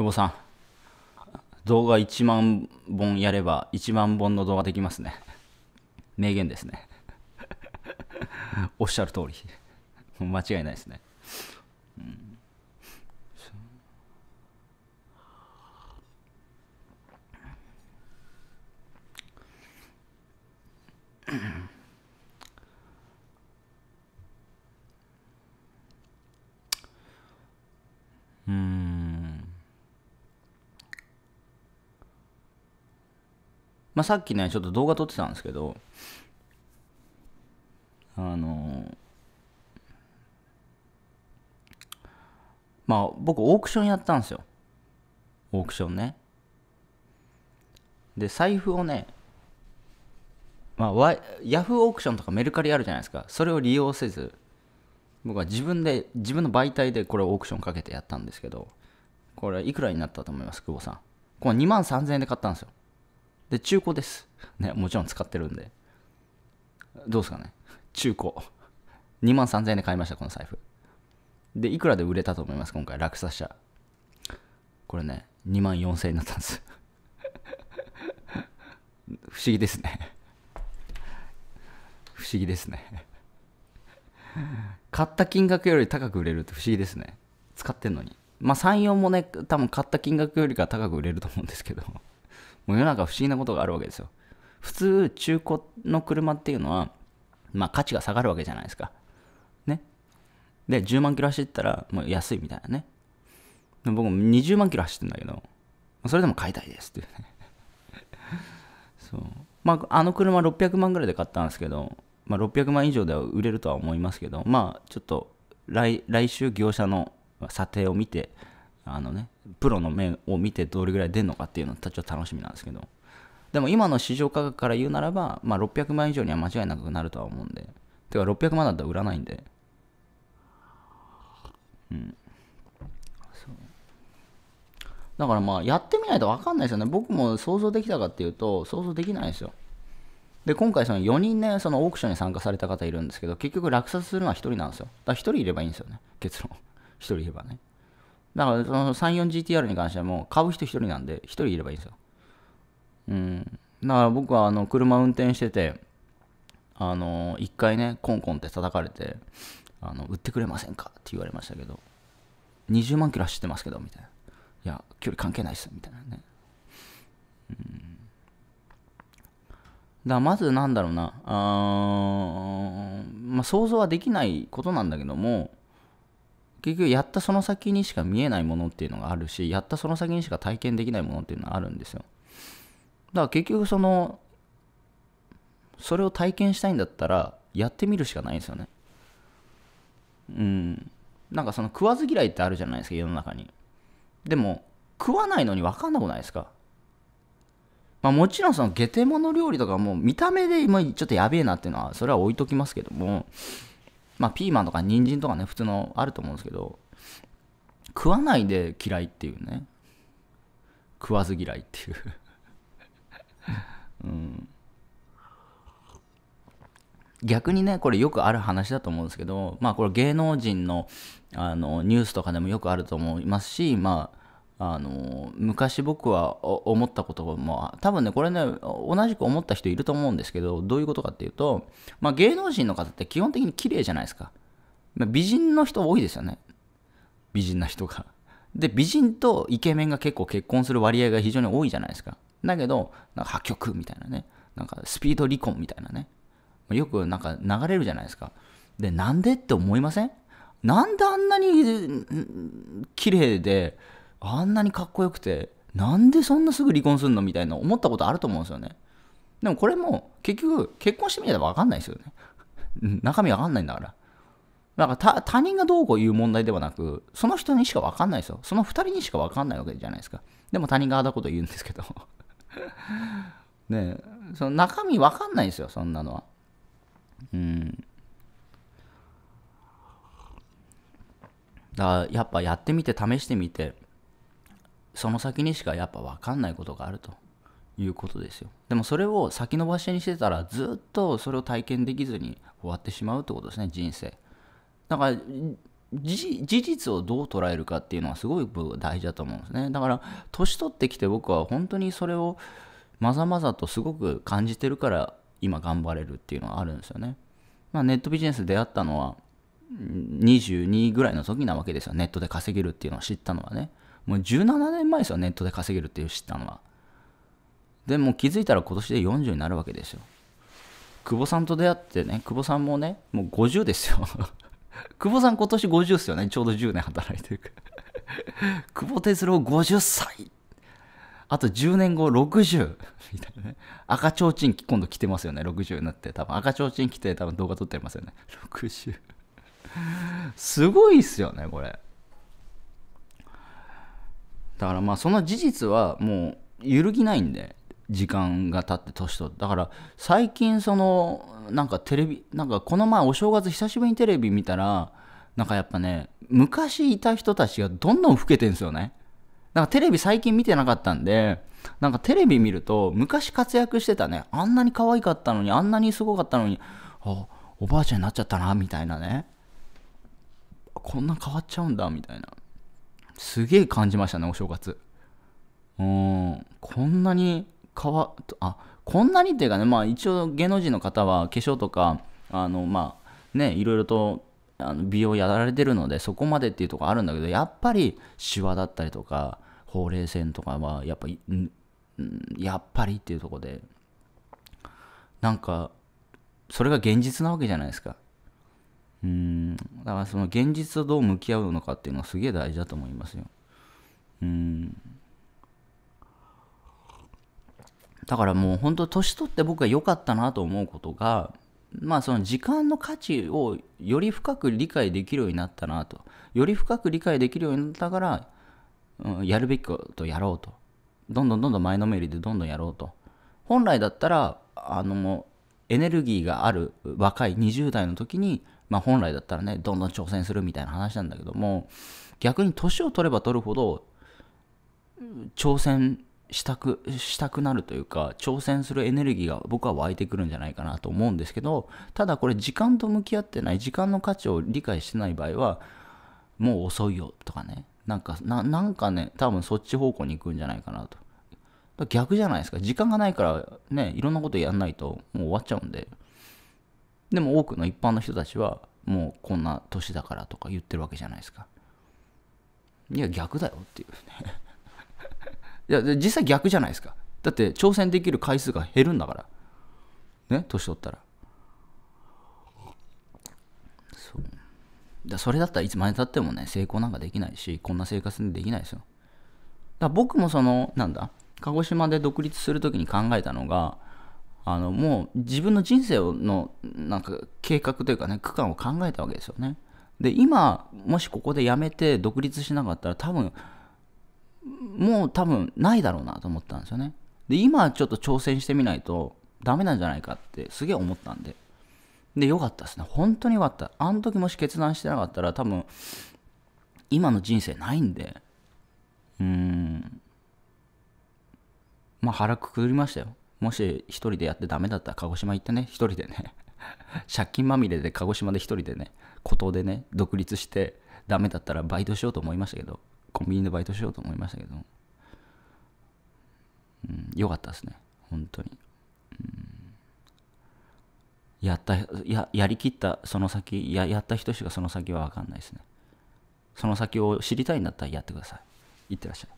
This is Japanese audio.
久保さん、動画1万本やれば1万本の動画できますね。名言ですね。おっしゃる通り。間違いないですね。うんまあ、さっきね、ちょっと動画撮ってたんですけど、あの、まあ、僕、オークションやったんですよ。オークションね。で、財布をね、まあ、y、ヤフーオークションとかメルカリあるじゃないですか。それを利用せず、僕は自分で、自分の媒体でこれをオークションかけてやったんですけど、これいくらになったと思います、久保さん。これ2万3000円で買ったんですよ。で、中古です。ね、もちろん使ってるんで。どうですかね。中古。2万3000円で買いました、この財布。で、いくらで売れたと思います今回、落札者。これね、2万4000円になったんです。不思議ですね。不思議ですね。買った金額より高く売れるって不思議ですね。使ってんのに。まあ、34もね、多分買った金額よりか高く売れると思うんですけど。もう世の中不思議なことがあるわけですよ。普通、中古の車っていうのは、まあ価値が下がるわけじゃないですか。ね。で、10万キロ走ったら、もう安いみたいなね。で僕も20万キロ走ってんだけど、それでも買いたいですっていうね。そう。まあ、あの車600万ぐらいで買ったんですけど、まあ、600万以上では売れるとは思いますけど、まあ、ちょっと来、来週業者の査定を見て、あのね、プロの目を見てどれぐらい出るのかっていうのはちょっと楽しみなんですけど、でも今の市場価格から言うならば、まあ、600万以上には間違いなくなるとは思うんで、てか600万だったら売らないんで、うん。そうだからまあやってみないと分かんないですよね。僕も想像できたかっていうと、想像できないですよ。で、今回その4人ね、そのオークションに参加された方いるんですけど、結局落札するのは1人なんですよ。だから1人いればいいんですよね。結論。1人いればね。だからその 34GTR に関してはもう買う人1人なんで1人いればいいんですよ。うん。だから僕はあの車運転してて、あの、1回ね、コンコンって叩かれて、あの、売ってくれませんかって言われましたけど、20万キロ走ってますけど、みたいな。いや、距離関係ないっす、みたいなね。うん。だまずなんだろうな、あまあ、想像はできないことなんだけども、結局やったその先にしか見えないものっていうのがあるしやったその先にしか体験できないものっていうのはあるんですよだから結局そのそれを体験したいんだったらやってみるしかないんですよねうんなんかその食わず嫌いってあるじゃないですか世の中にでも食わないのに分かんなくないですかまあ、もちろんその下手物料理とかも見た目で今ちょっとやべえなっていうのはそれは置いときますけどもまあ、ピーマンとか人参とかね、普通のあると思うんですけど、食わないで嫌いっていうね。食わず嫌いっていう うん。逆にね、これよくある話だと思うんですけど、まあこれ芸能人のあのニュースとかでもよくあると思いますし、まああの昔僕は思ったことも多分ねこれね同じく思った人いると思うんですけどどういうことかっていうと、まあ、芸能人の方って基本的に綺麗じゃないですか、ま美人の人多いですよね美人な人がで美人とイケメンが結構結婚する割合が非常に多いじゃないですかだけどなんか破局みたいなねなんかスピード離婚みたいなねよくなんか流れるじゃないですかでなんでって思いませんなんであんなに綺麗であんなにかっこよくてなんでそんなすぐ離婚すんのみたいな思ったことあると思うんですよねでもこれも結局結婚してみれば分かんないですよね中身分かんないんだからだから他人がどうこう言う問題ではなくその人にしか分かんないですよその2人にしか分かんないわけじゃないですかでも他人側だこと言うんですけど ねその中身分かんないですよそんなのはうんだからやっぱやってみて試してみてその先にしかやっぱ分かんないことがあるということですよでもそれを先延ばしにしてたらずっとそれを体験できずに終わってしまうってことですね人生だから事実をどう捉えるかっていうのはすごい大事だと思うんですねだから年取ってきて僕は本当にそれをまざまざとすごく感じてるから今頑張れるっていうのはあるんですよね、まあ、ネットビジネス出会ったのは22ぐらいの時なわけですよネットで稼げるっていうのを知ったのはねもう17年前ですよ、ネットで稼げるってう知ったのは。でも気づいたら今年で40になるわけですよ。久保さんと出会ってね、久保さんもね、もう50ですよ。久保さん今年50ですよね、ちょうど10年働いてるから。久保哲郎50歳あと10年後60みたいなね。赤ちょうちん今度来てますよね、60になって。多分赤ちょうちん来て多分動画撮ってますよね。60すごいっすよね、これ。だからまあその事実はもう揺るぎないんで時間が経って年取ってだから最近そのなんかテレビなんかこの前お正月久しぶりにテレビ見たらなんかやっぱね昔いた人たちがどんどん老けてんですよねなんかテレビ最近見てなかったんでなんかテレビ見ると昔活躍してたねあんなに可愛かったのにあんなにすごかったのにあおばあちゃんになっちゃったなみたいなねこんな変わっちゃうんだみたいなすげえ感じましたね、お正月。うん、こんなに変わっあ、こんなにっていうかね、まあ一応芸能人の方は化粧とか、あの、まあね、いろいろとあの美容やられてるので、そこまでっていうとこあるんだけど、やっぱりシワだったりとか、ほうれい線とかは、やっぱり、やっぱりっていうとこで、なんか、それが現実なわけじゃないですか。うんだからその現実とどう向き合うのかっていうのはすげえ大事だと思いますようんだからもう本当年取って僕が良かったなと思うことがまあその時間の価値をより深く理解できるようになったなとより深く理解できるようになったから、うん、やるべきことやろうとどんどんどんどん前のめりでどんどんやろうと本来だったらあのエネルギーがある若い20代の時にまあ、本来だったらねどんどん挑戦するみたいな話なんだけども逆に年を取れば取るほど挑戦したくしたくなるというか挑戦するエネルギーが僕は湧いてくるんじゃないかなと思うんですけどただこれ時間と向き合ってない時間の価値を理解してない場合はもう遅いよとかねなんかなんかね多分そっち方向に行くんじゃないかなと逆じゃないですか時間がないからねいろんなことやんないともう終わっちゃうんででも多くの一般の人たちはもうこんな年だからとか言ってるわけじゃないですかいや逆だよっていうね いや実際逆じゃないですかだって挑戦できる回数が減るんだからね年取ったらそうだそれだったらいつまでたってもね成功なんかできないしこんな生活にできないですよだ僕もそのなんだ鹿児島で独立する時に考えたのがあのもう自分の人生のなんか計画というかね区間を考えたわけですよね。で今もしここで辞めて独立しなかったら多分もう多分ないだろうなと思ったんですよね。で今ちょっと挑戦してみないとダメなんじゃないかってすげえ思ったんで。でよかったですね。本当によかった。あの時もし決断してなかったら多分今の人生ないんで。うーん。まあ腹くくりましたよ。もし一人でやってダメだったら鹿児島行ってね、一人でね、借金まみれで鹿児島で一人でね、孤島でね、独立してダメだったらバイトしようと思いましたけど、コンビニでバイトしようと思いましたけど、うん、よかったですね、本当に。うんやったややりきったその先ややった人しかその先はわかんないですねその先を知りたいんだったらやってくださいいってらっしゃい